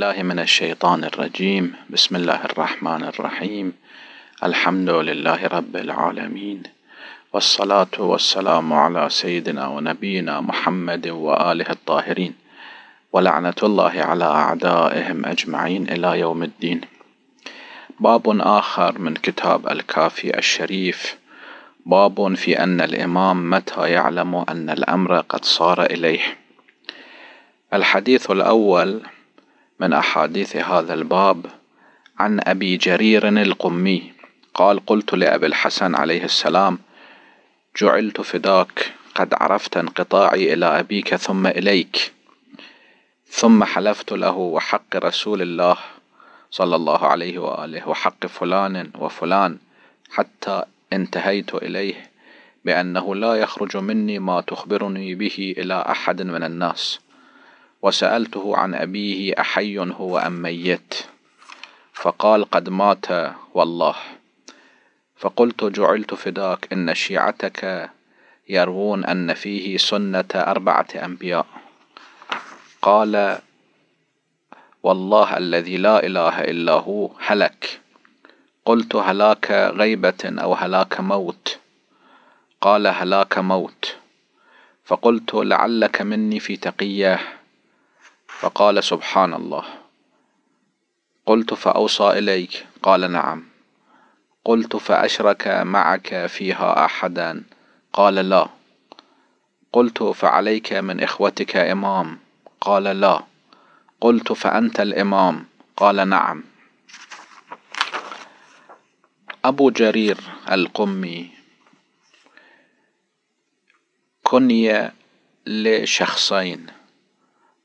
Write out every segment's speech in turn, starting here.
بالله من الشيطان الرجيم بسم الله الرحمن الرحيم الحمد لله رب العالمين والصلاة والسلام على سيدنا ونبينا محمد وآله الطاهرين ولعنة الله على أعدائهم أجمعين إلى يوم الدين باب آخر من كتاب الكافي الشريف باب في أن الإمام متى يعلم أن الأمر قد صار إليه الحديث الأول من أحاديث هذا الباب عن أبي جرير القمي قال قلت لأبي الحسن عليه السلام جعلت فداك قد عرفت انقطاعي إلى أبيك ثم إليك ثم حلفت له وحق رسول الله صلى الله عليه وآله وحق فلان وفلان حتى انتهيت إليه بأنه لا يخرج مني ما تخبرني به إلى أحد من الناس وسألته عن أبيه أحي هو أم ميت فقال قد مات والله فقلت جعلت فداك إن شيعتك يروون أن فيه سنة أربعة أنبياء قال والله الذي لا إله إلا هو هلك قلت هلاك غيبة أو هلاك موت قال هلاك موت فقلت لعلك مني في تقيه فقال سبحان الله قلت فأوصى إليك قال نعم قلت فأشرك معك فيها أحدا قال لا قلت فعليك من إخوتك إمام قال لا قلت فأنت الإمام قال نعم أبو جرير القمي كني لشخصين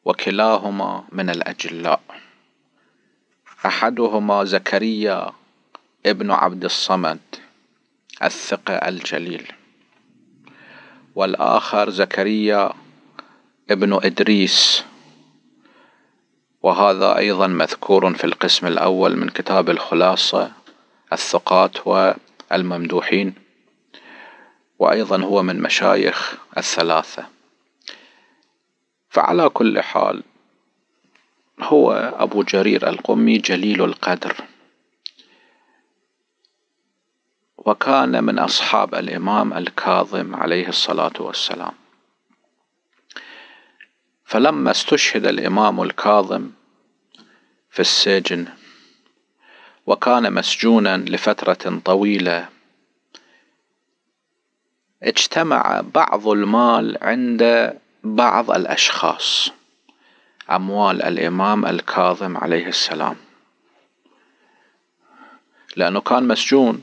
وكلاهما من الأجلاء أحدهما زكريا ابن عبد الصمد الثقة الجليل والآخر زكريا ابن إدريس وهذا أيضا مذكور في القسم الأول من كتاب الخلاصة الثقات والممدوحين وأيضا هو من مشايخ الثلاثة فعلى كل حال هو أبو جرير القمي جليل القدر وكان من أصحاب الإمام الكاظم عليه الصلاة والسلام فلما استشهد الإمام الكاظم في السجن وكان مسجونا لفترة طويلة اجتمع بعض المال عند بعض الأشخاص أموال الإمام الكاظم عليه السلام لأنه كان مسجون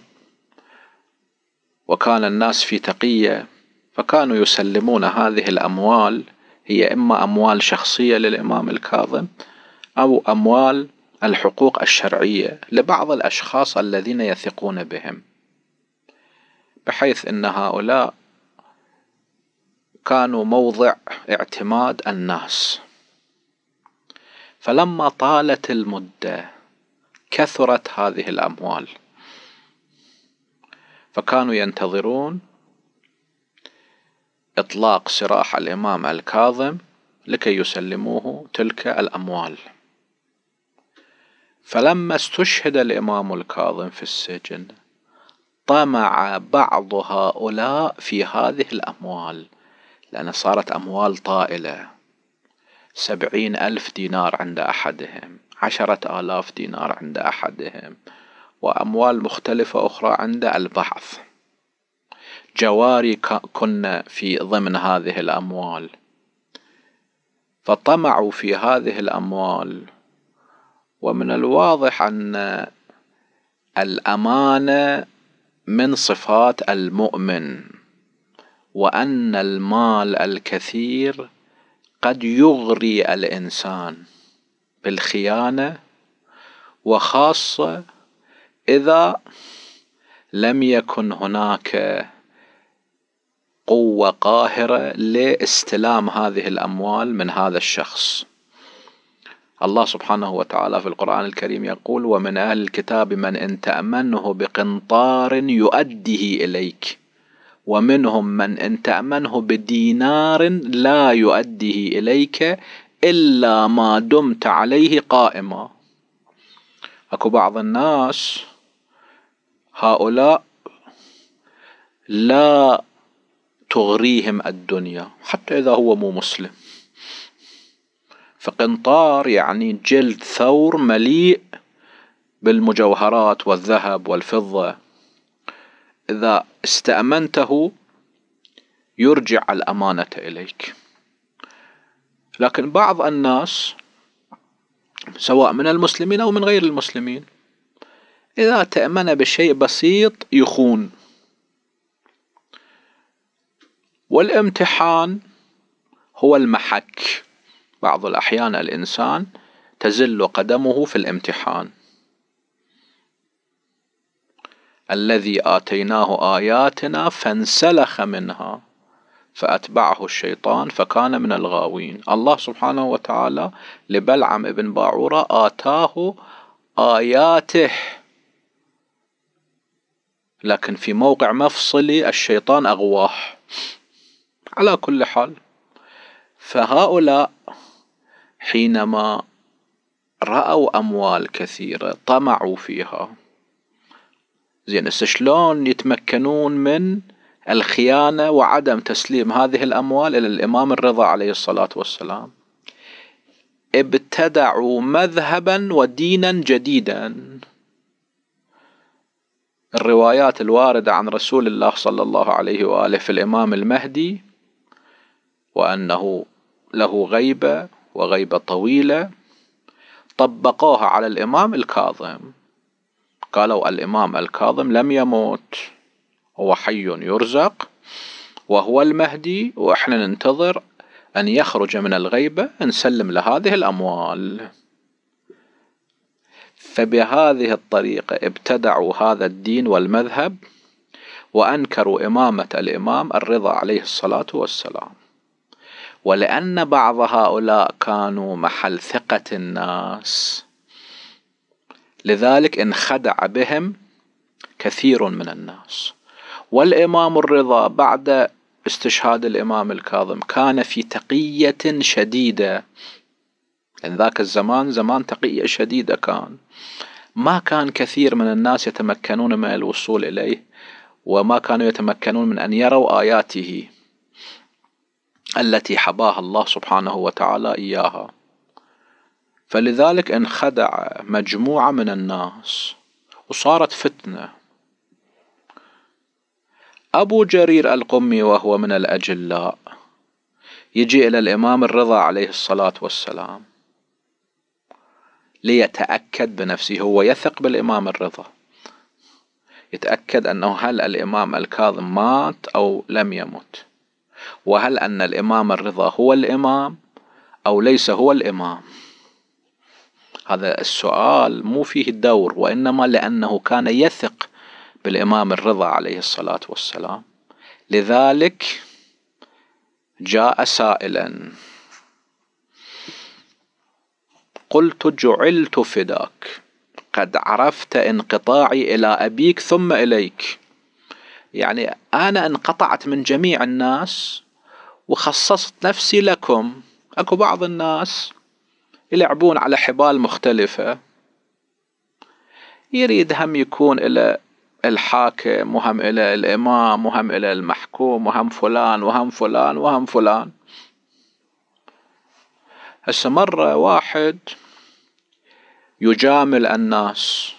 وكان الناس في تقية فكانوا يسلمون هذه الأموال هي إما أموال شخصية للإمام الكاظم أو أموال الحقوق الشرعية لبعض الأشخاص الذين يثقون بهم بحيث أن هؤلاء كانوا موضع اعتماد الناس فلما طالت المده كثرت هذه الاموال فكانوا ينتظرون اطلاق سراح الامام الكاظم لكي يسلموه تلك الاموال فلما استشهد الامام الكاظم في السجن طمع بعض هؤلاء في هذه الاموال لأن صارت أموال طائلة سبعين ألف دينار عند أحدهم عشرة آلاف دينار عند أحدهم وأموال مختلفة أخرى عند البعض جواري كنا في ضمن هذه الأموال فطمعوا في هذه الأموال ومن الواضح أن الأمانة من صفات المؤمن وأن المال الكثير قد يغري الإنسان بالخيانة وخاصة إذا لم يكن هناك قوة قاهرة لاستلام هذه الأموال من هذا الشخص الله سبحانه وتعالى في القرآن الكريم يقول ومن أهل الكتاب من إن تأمنه بقنطار يؤديه إليك ومنهم من إن تأمنه بدينار لا يؤديه إليك إلا ما دمت عليه قائما اكو بعض الناس هؤلاء لا تغريهم الدنيا حتى إذا هو مو مسلم فقنطار يعني جلد ثور مليء بالمجوهرات والذهب والفضة إذا استأمنته يرجع الأمانة إليك لكن بعض الناس سواء من المسلمين أو من غير المسلمين إذا تأمن بشيء بسيط يخون والامتحان هو المحك بعض الأحيان الإنسان تزل قدمه في الامتحان الذي آتيناه آياتنا فانسلخ منها فأتبعه الشيطان فكان من الغاوين الله سبحانه وتعالى لبلعم ابن باعورة آتاه آياته لكن في موقع مفصلي الشيطان أغواه على كل حال فهؤلاء حينما رأوا أموال كثيرة طمعوا فيها زين شلون يتمكنون من الخيانة وعدم تسليم هذه الأموال إلى الإمام الرضا عليه الصلاة والسلام ابتدعوا مذهبا ودينا جديدا الروايات الواردة عن رسول الله صلى الله عليه وآله في الإمام المهدي وأنه له غيبة وغيبة طويلة طبقوها على الإمام الكاظم قالوا الإمام الكاظم لم يموت هو حي يرزق وهو المهدي وإحنا ننتظر أن يخرج من الغيبة نسلم لهذه الأموال فبهذه الطريقة ابتدعوا هذا الدين والمذهب وأنكروا إمامة الإمام الرضا عليه الصلاة والسلام ولأن بعض هؤلاء كانوا محل ثقة الناس لذلك انخدع بهم كثير من الناس والإمام الرضا بعد استشهاد الإمام الكاظم كان في تقية شديدة لأن يعني ذاك الزمان زمان تقية شديدة كان ما كان كثير من الناس يتمكنون من الوصول إليه وما كانوا يتمكنون من أن يروا آياته التي حباها الله سبحانه وتعالى إياها فلذلك انخدع مجموعة من الناس وصارت فتنة أبو جرير القمي وهو من الأجلاء يجي إلى الإمام الرضا عليه الصلاة والسلام ليتأكد بنفسه هو يثق بالإمام الرضا يتأكد أنه هل الإمام الكاظم مات أو لم يمت وهل أن الإمام الرضا هو الإمام أو ليس هو الإمام هذا السؤال مو فيه الدور وإنما لأنه كان يثق بالإمام الرضا عليه الصلاة والسلام لذلك جاء سائلا قلت جعلت فداك قد عرفت انقطاعي إلى أبيك ثم إليك يعني أنا انقطعت من جميع الناس وخصصت نفسي لكم أكو بعض الناس يلعبون على حبال مختلفة يريد هم يكون إلى الحاكم وهم إلى الإمام وهم إلى المحكوم وهم فلان وهم فلان وهم فلان هسه مرة واحد يجامل الناس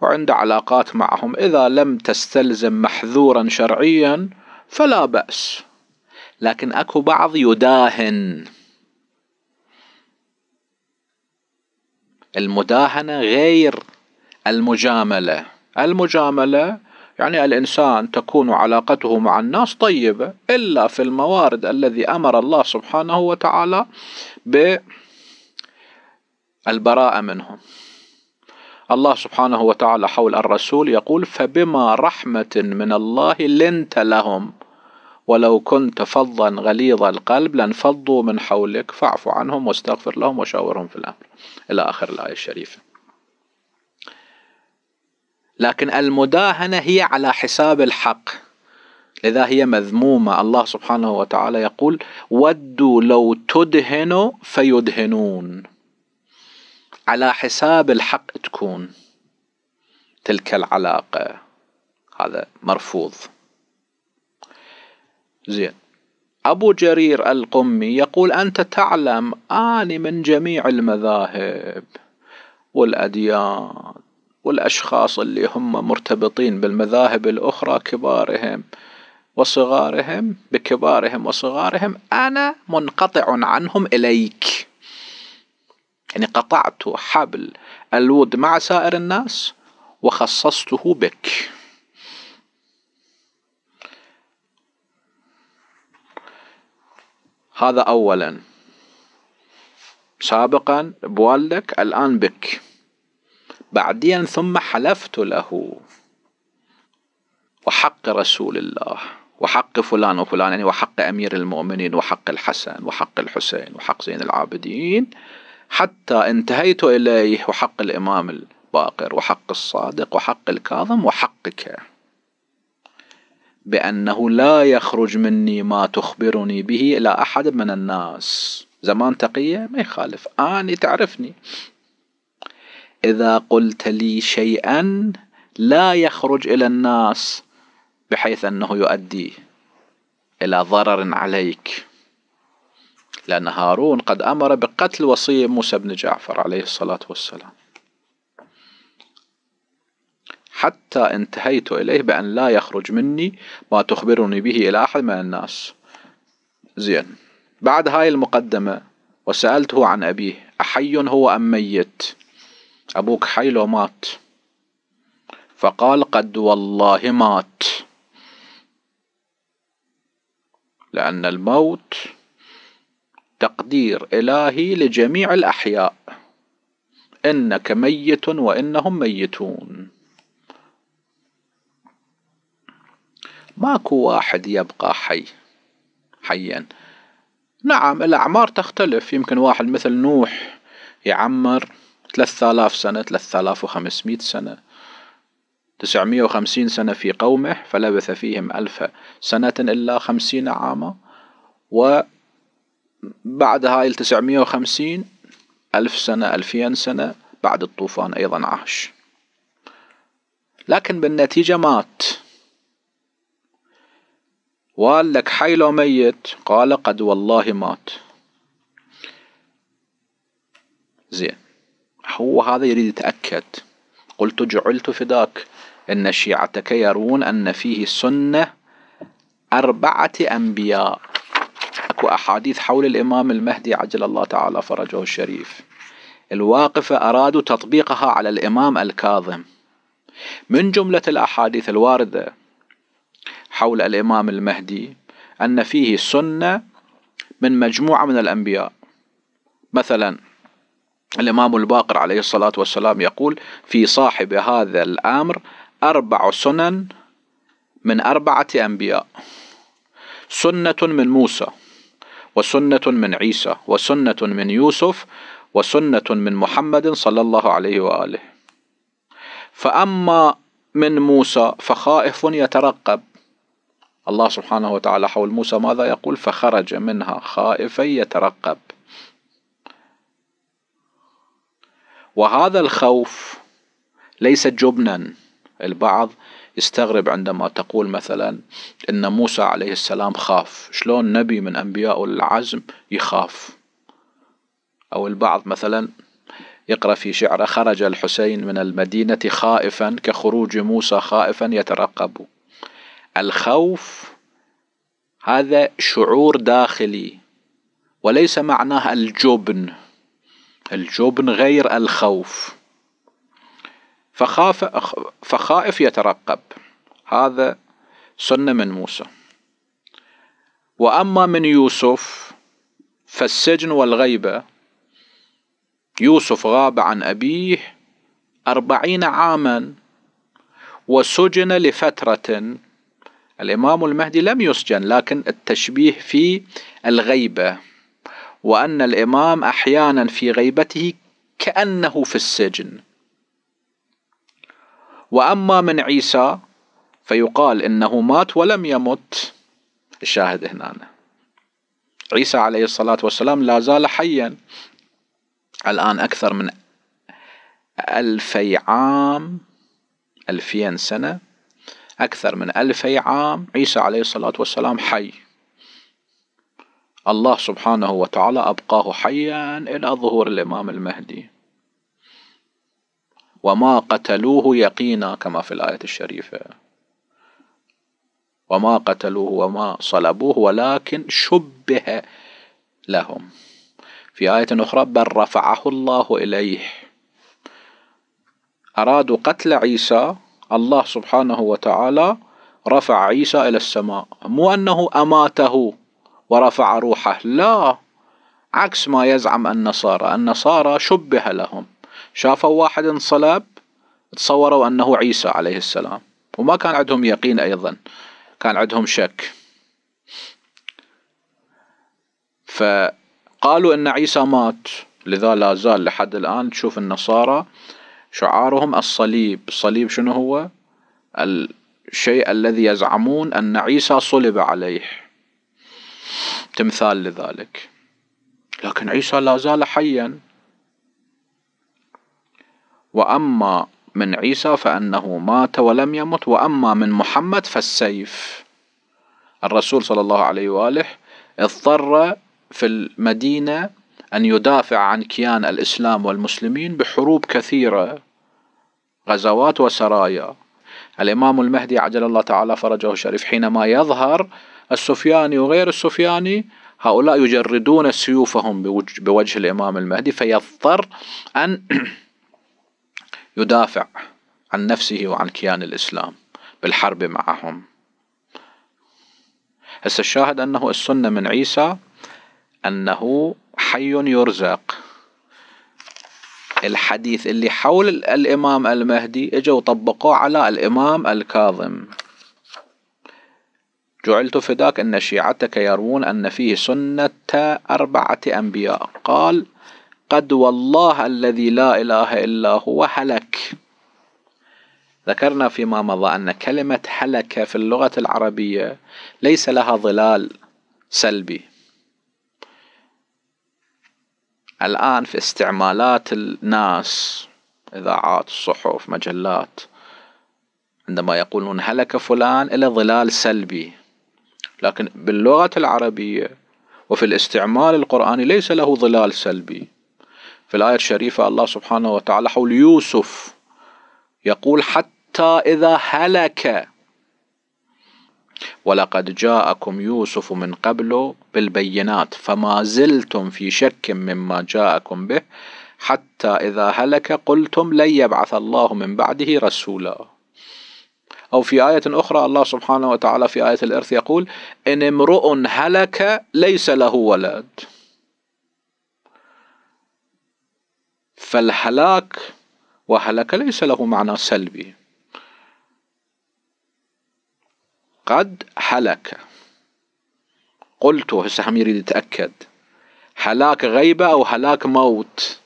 وعنده علاقات معهم إذا لم تستلزم محذورا شرعيا فلا بأس لكن أكو بعض يداهن المداهنة غير المجاملة المجاملة يعني الإنسان تكون علاقته مع الناس طيبة إلا في الموارد الذي أمر الله سبحانه وتعالى بالبراءة منهم الله سبحانه وتعالى حول الرسول يقول فبما رحمة من الله لنت لهم ولو كنت فظا غليظ القلب لانفضوا من حولك فاعف عنهم واستغفر لهم وشاورهم في الأمر إلى آخر الآية الشريفة لكن المداهنة هي على حساب الحق لذا هي مذمومة الله سبحانه وتعالى يقول ودوا لو تدهنوا فيدهنون على حساب الحق تكون تلك العلاقة هذا مرفوض زين أبو جرير القمي يقول أنت تعلم أني من جميع المذاهب والأديان والأشخاص اللي هم مرتبطين بالمذاهب الأخرى كبارهم وصغارهم بكبارهم وصغارهم أنا منقطع عنهم إليك يعني قطعت حبل الود مع سائر الناس وخصصته بك هذا أولا سابقا بوالدك الآن بك بعدين ثم حلفت له وحق رسول الله وحق فلان وفلان يعني وحق أمير المؤمنين وحق الحسن وحق الحسين وحق زين العابدين حتى انتهيت إليه وحق الإمام الباقر وحق الصادق وحق الكاظم وحقك بأنه لا يخرج مني ما تخبرني به إلى أحد من الناس زمان تقية ما يخالف أني تعرفني إذا قلت لي شيئا لا يخرج إلى الناس بحيث أنه يؤدي إلى ضرر عليك لأن هارون قد أمر بقتل وصي موسى بن جعفر عليه الصلاة والسلام حتى انتهيت إليه بأن لا يخرج مني ما تخبرني به إلى أحد من الناس زين بعد هاي المقدمة وسألته عن أبيه أحي هو أم ميت أبوك حي لو مات فقال قد والله مات لأن الموت تقدير إلهي لجميع الأحياء إنك ميت وإنهم ميتون ماكو واحد يبقى حي حيا نعم الأعمار تختلف يمكن واحد مثل نوح يعمر ثلاثة آلاف سنة ثلاثة آلاف وخمسمائة سنة تسعمية وخمسين سنة في قومه فلبث فيهم ألف سنة إلا خمسين عاما وبعد هاي التسعمية وخمسين ألف سنة ألفين سنة بعد الطوفان أيضا عاش لكن بالنتيجة مات وقال لك حي لو ميت قال قد والله مات زين هو هذا يريد يتأكد قلت جعلت فداك إن شيعتك يرون أن فيه سنة أربعة أنبياء أكو أحاديث حول الإمام المهدي عجل الله تعالى فرجه الشريف الواقفة أرادوا تطبيقها على الإمام الكاظم من جملة الأحاديث الواردة حول الإمام المهدي أن فيه سنة من مجموعة من الأنبياء مثلا الإمام الباقر عليه الصلاة والسلام يقول في صاحب هذا الأمر أربع سنن من أربعة أنبياء سنة من موسى وسنة من عيسى وسنة من يوسف وسنة من محمد صلى الله عليه وآله فأما من موسى فخائف يترقب الله سبحانه وتعالى حول موسى ماذا يقول فخرج منها خائفا يترقب وهذا الخوف ليس جبنا البعض يستغرب عندما تقول مثلا ان موسى عليه السلام خاف شلون نبي من انبياء العزم يخاف او البعض مثلا يقرا في شعره خرج الحسين من المدينه خائفا كخروج موسى خائفا يترقب الخوف هذا شعور داخلي وليس معناه الجبن الجبن غير الخوف فخاف فخائف يترقب هذا سنة من موسى وأما من يوسف فالسجن والغيبة يوسف غاب عن أبيه أربعين عاما وسجن لفترة الإمام المهدي لم يسجن لكن التشبيه في الغيبة وأن الإمام أحيانا في غيبته كأنه في السجن وأما من عيسى فيقال إنه مات ولم يمت الشاهد هنا عيسى عليه الصلاة والسلام لا زال حيا الآن أكثر من ألفي عام ألفين سنة أكثر من ألفي عام عيسى عليه الصلاة والسلام حي الله سبحانه وتعالى أبقاه حيا إلى ظهور الإمام المهدي وما قتلوه يقينا كما في الآية الشريفة وما قتلوه وما صلبوه ولكن شبه لهم في آية أخرى بل رفعه الله إليه أرادوا قتل عيسى الله سبحانه وتعالى رفع عيسى إلى السماء مو أنه أماته ورفع روحه لا عكس ما يزعم النصارى النصارى شبه لهم شافوا واحد انصلب تصوروا أنه عيسى عليه السلام وما كان عندهم يقين أيضا كان عندهم شك فقالوا أن عيسى مات لذا لا زال لحد الآن تشوف النصارى شعارهم الصليب الصليب شنو هو الشيء الذي يزعمون أن عيسى صلب عليه تمثال لذلك لكن عيسى لا زال حيا وأما من عيسى فأنه مات ولم يمت وأما من محمد فالسيف الرسول صلى الله عليه وآله اضطر في المدينة أن يدافع عن كيان الإسلام والمسلمين بحروب كثيرة غزوات وسرايا الإمام المهدي عجل الله تعالى فرجه الشريف حينما يظهر السفياني وغير السفياني هؤلاء يجردون سيوفهم بوجه الإمام المهدي فيضطر أن يدافع عن نفسه وعن كيان الإسلام بالحرب معهم هسه الشاهد أنه السنة من عيسى أنه حي يرزق الحديث اللي حول الإمام المهدي اجوا طبقوه على الإمام الكاظم جعلت فداك أن شيعتك يروون أن فيه سنة أربعة أنبياء قال قد والله الذي لا إله إلا هو هلك ذكرنا فيما مضى أن كلمة هلك في اللغة العربية ليس لها ظلال سلبي الآن في استعمالات الناس إذاعات صحف مجلات عندما يقولون هلك فلان إلى ظلال سلبي لكن باللغة العربية وفي الاستعمال القرآني ليس له ظلال سلبي في الآية الشريفة الله سبحانه وتعالى حول يوسف يقول حتى إذا هلك ولقد جاءكم يوسف من قبل بالبينات فما زلتم في شك مما جاءكم به حتى إذا هلك قلتم لن يبعث الله من بعده رسولا أو في آية أخرى الله سبحانه وتعالى في آية الإرث يقول إن امرؤ هلك ليس له ولد فالهلاك وهلك ليس له معنى سلبي قد حلك قلت هسه هم يريد يتأكد هلاك غيبة أو هلاك موت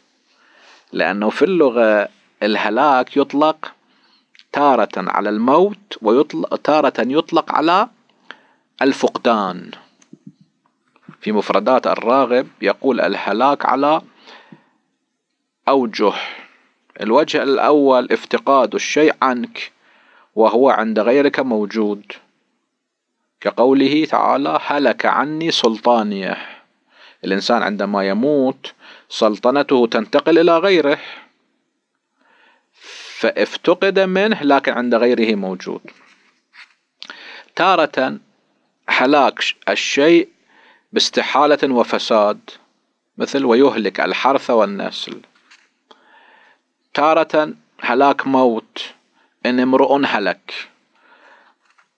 لأنه في اللغة الهلاك يطلق تارة على الموت ويطلق تارة يطلق على الفقدان في مفردات الراغب يقول الهلاك على أوجه الوجه الأول افتقاد الشيء عنك وهو عند غيرك موجود كقوله تعالى هلك عني سلطانيه الإنسان عندما يموت سلطنته تنتقل إلى غيره فافتقد منه لكن عند غيره موجود تارة هلاك الشيء باستحالة وفساد مثل ويهلك الحرث والنسل تارة هلاك موت إن امرؤ هلك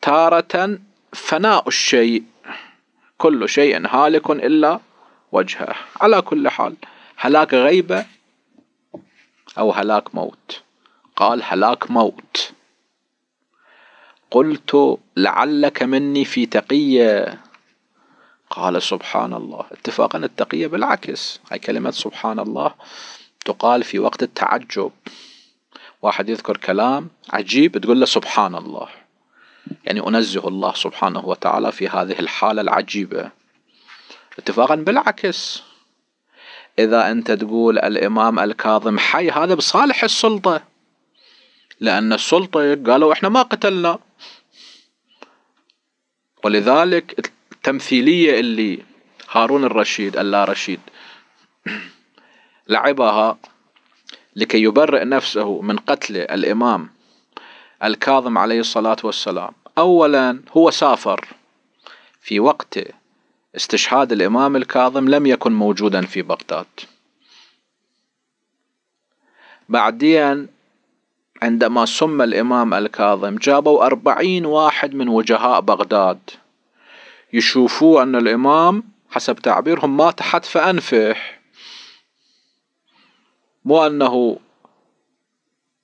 تارة فناء الشيء كل شيء هالك إلا وجهه على كل حال هلاك غيبة أو هلاك موت قال هلاك موت قلت لعلك مني في تقية قال سبحان الله اتفاقا التقية بالعكس هاي كلمة سبحان الله تقال في وقت التعجب واحد يذكر كلام عجيب تقول له سبحان الله يعني أنزه الله سبحانه وتعالى في هذه الحالة العجيبة اتفاقا بالعكس إذا أنت تقول الإمام الكاظم حي هذا بصالح السلطة لأن السلطة قالوا إحنا ما قتلنا ولذلك التمثيلية اللي هارون الرشيد اللا رشيد لعبها لكي يبرئ نفسه من قتل الإمام الكاظم عليه الصلاة والسلام أولا هو سافر في وقت استشهاد الإمام الكاظم لم يكن موجودا في بغداد بعدين عندما سمى الإمام الكاظم جابوا أربعين واحد من وجهاء بغداد يشوفوا أن الإمام حسب تعبيرهم مات حتف أنفه مو أنه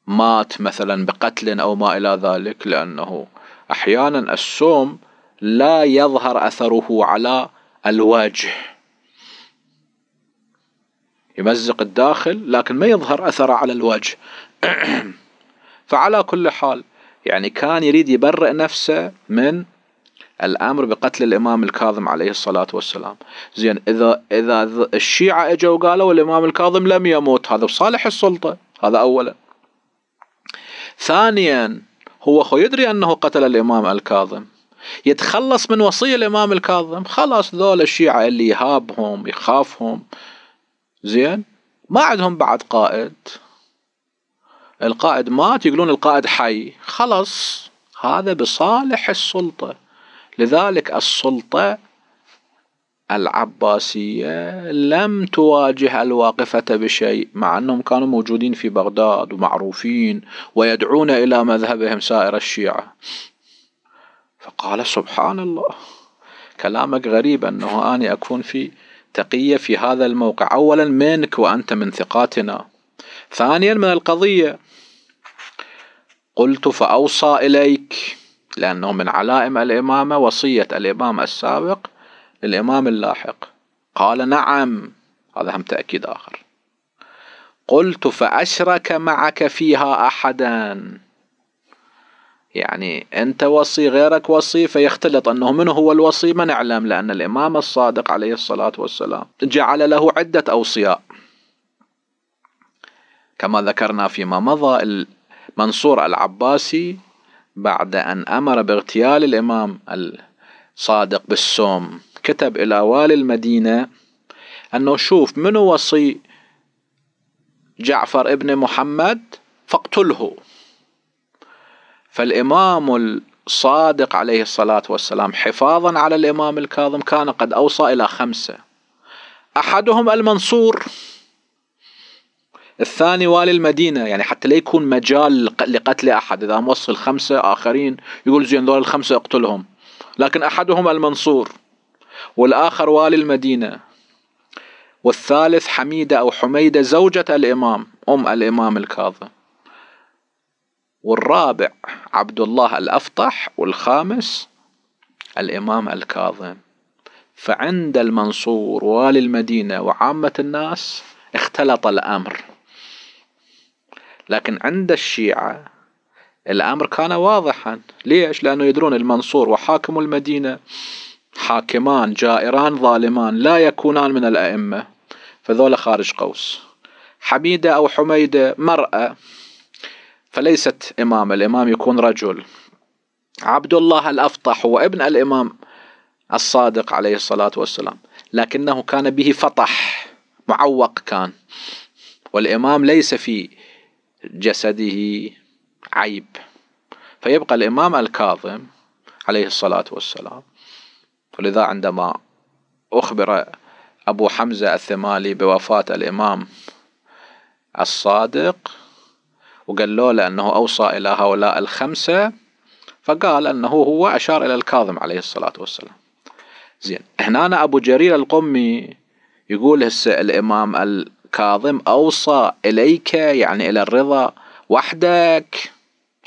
مات مثلا بقتل او ما الى ذلك لانه احيانا السوم لا يظهر اثره على الوجه يمزق الداخل لكن ما يظهر اثره على الوجه فعلى كل حال يعني كان يريد يبرئ نفسه من الامر بقتل الامام الكاظم عليه الصلاه والسلام زين اذا اذا الشيعه اجوا وقالوا الامام الكاظم لم يموت هذا بصالح السلطه هذا اولا ثانيا هو خو يدري أنه قتل الإمام الكاظم يتخلص من وصية الإمام الكاظم خلاص ذول الشيعة اللي يهابهم يخافهم زين ما عندهم بعد قائد القائد مات يقولون القائد حي خلص هذا بصالح السلطة لذلك السلطة العباسية لم تواجه الواقفة بشيء مع أنهم كانوا موجودين في بغداد ومعروفين ويدعون إلى مذهبهم سائر الشيعة فقال سبحان الله كلامك غريب أنه أنا أكون في تقية في هذا الموقع أولا منك وأنت من ثقاتنا ثانيا من القضية قلت فأوصى إليك لأنه من علائم الإمامة وصية الإمام السابق الإمام اللاحق قال نعم هذا هم تأكيد آخر قلت فأشرك معك فيها أحدا يعني أنت وصي غيرك وصي فيختلط أنه من هو الوصي ما نعلم لأن الإمام الصادق عليه الصلاة والسلام جعل له عدة أوصياء كما ذكرنا فيما مضى المنصور العباسي بعد أن أمر باغتيال الإمام الصادق بالسوم كتب الى والي المدينة انه شوف منو وصي جعفر ابن محمد فاقتله فالامام الصادق عليه الصلاة والسلام حفاظا على الامام الكاظم كان قد اوصى الى خمسة احدهم المنصور الثاني والي المدينة يعني حتى لا يكون مجال لقتل أحد إذا موصل خمسة آخرين يقول زين ذول الخمسة اقتلهم لكن أحدهم المنصور والآخر والي المدينة والثالث حميدة أو حميدة زوجة الإمام أم الإمام الكاظم والرابع عبد الله الأفطح والخامس الإمام الكاظم فعند المنصور والي المدينة وعامة الناس اختلط الأمر لكن عند الشيعة الأمر كان واضحا ليش؟ لأنه يدرون المنصور وحاكم المدينة حاكمان جائران ظالمان لا يكونان من الأئمة فذولا خارج قوس حميدة أو حميدة مرأة فليست إمامة الإمام يكون رجل عبد الله الأفطح هو ابن الإمام الصادق عليه الصلاة والسلام لكنه كان به فطح معوق كان والإمام ليس في جسده عيب فيبقى الإمام الكاظم عليه الصلاة والسلام ولذا عندما أخبر أبو حمزة الثمالي بوفاة الإمام الصادق وقال له لأنه أوصى إلى هؤلاء الخمسة فقال أنه هو أشار إلى الكاظم عليه الصلاة والسلام زين هنا أنا أبو جرير القمي يقول هسه الإمام الكاظم أوصى إليك يعني إلى الرضا وحدك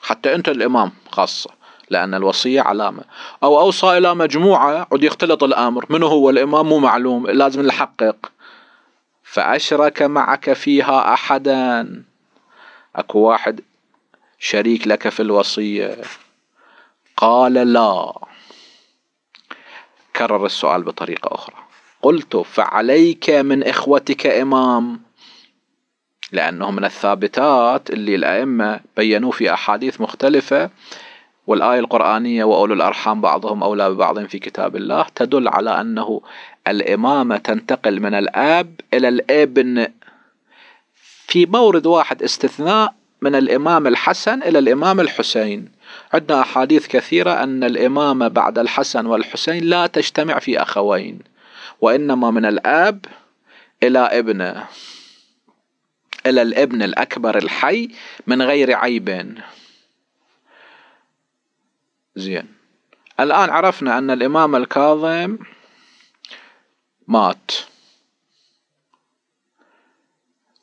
حتى أنت الإمام خاصة لأن الوصية علامة أو أوصى إلى مجموعة عد يختلط الأمر من هو الإمام مو معلوم لازم نحقق فأشرك معك فيها أحدا أكو واحد شريك لك في الوصية قال لا كرر السؤال بطريقة أخرى قلت فعليك من إخوتك إمام لأنه من الثابتات اللي الأئمة بينوه في أحاديث مختلفة والآية القرآنية وأولو الأرحام بعضهم أولى ببعض في كتاب الله تدل على أنه الإمامة تنتقل من الآب إلى الابن في مورد واحد استثناء من الإمام الحسن إلى الإمام الحسين عندنا أحاديث كثيرة أن الإمامة بعد الحسن والحسين لا تجتمع في أخوين وإنما من الآب إلى ابنه إلى الابن الأكبر الحي من غير عيب زين الآن عرفنا أن الإمام الكاظم مات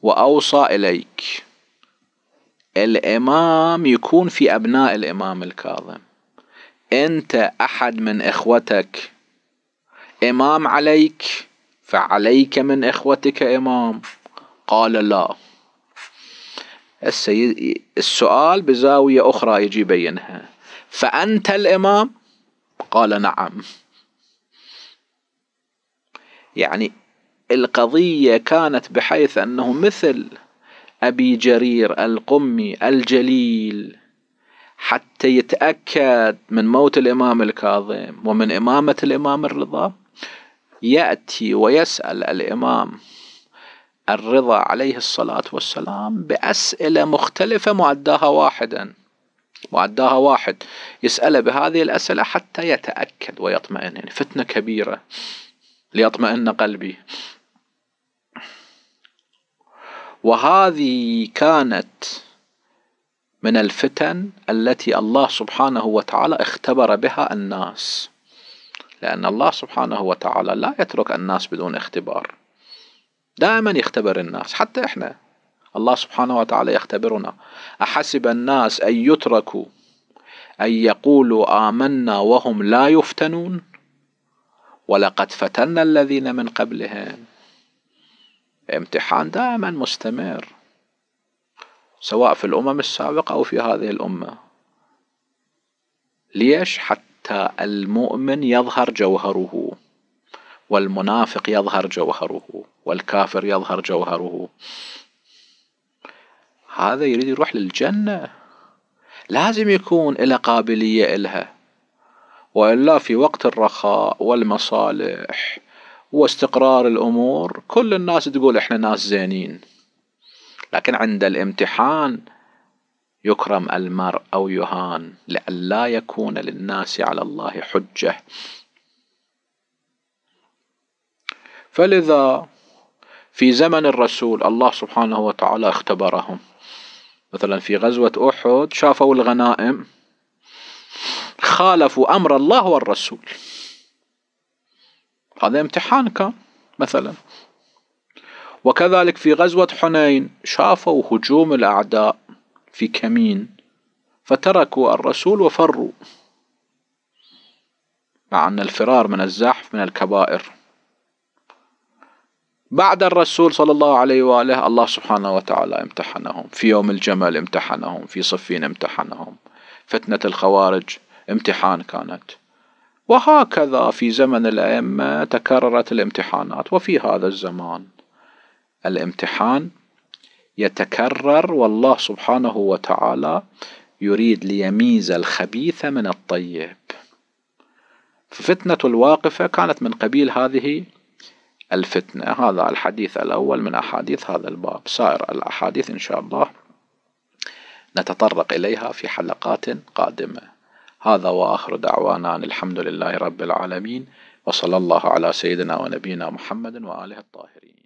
وأوصى إليك الإمام يكون في أبناء الإمام الكاظم أنت أحد من إخوتك إمام عليك فعليك من إخوتك إمام قال لا السيد السؤال بزاوية أخرى يجي بينها فأنت الإمام قال نعم يعني القضية كانت بحيث أنه مثل أبي جرير القمي الجليل حتى يتأكد من موت الإمام الكاظم ومن إمامة الإمام الرضا يأتي ويسأل الإمام الرضا عليه الصلاة والسلام بأسئلة مختلفة معداها واحدا وعداها واحد يسأله بهذه الأسئلة حتى يتأكد ويطمئن يعني فتنة كبيرة ليطمئن قلبي وهذه كانت من الفتن التي الله سبحانه وتعالى اختبر بها الناس لأن الله سبحانه وتعالى لا يترك الناس بدون اختبار دائما يختبر الناس حتى احنا الله سبحانه وتعالى يختبرنا أحسب الناس أن يتركوا أن يقولوا آمنا وهم لا يفتنون ولقد فتنا الذين من قبلهم امتحان دائما مستمر سواء في الأمم السابقة أو في هذه الأمة ليش حتى المؤمن يظهر جوهره والمنافق يظهر جوهره والكافر يظهر جوهره هذا يريد يروح للجنة لازم يكون له قابلية إلها وإلا في وقت الرخاء والمصالح واستقرار الأمور كل الناس تقول إحنا ناس زينين لكن عند الامتحان يكرم المرء أو يهان لئلا يكون للناس على الله حجة فلذا في زمن الرسول الله سبحانه وتعالى اختبرهم مثلا في غزوة أحد شافوا الغنائم خالفوا أمر الله والرسول هذا امتحان كان مثلا وكذلك في غزوة حنين شافوا هجوم الأعداء في كمين فتركوا الرسول وفروا مع أن الفرار من الزحف من الكبائر بعد الرسول صلى الله عليه وآله الله سبحانه وتعالى امتحنهم في يوم الجمل امتحنهم في صفين امتحنهم فتنة الخوارج امتحان كانت وهكذا في زمن الأئمة تكررت الامتحانات وفي هذا الزمان الامتحان يتكرر والله سبحانه وتعالى يريد ليميز الخبيث من الطيب ففتنة الواقفة كانت من قبيل هذه الفتنة هذا الحديث الأول من أحاديث هذا الباب سائر الأحاديث إن شاء الله نتطرق إليها في حلقات قادمة هذا وآخر دعوانا أن الحمد لله رب العالمين وصلى الله على سيدنا ونبينا محمد وآله الطاهرين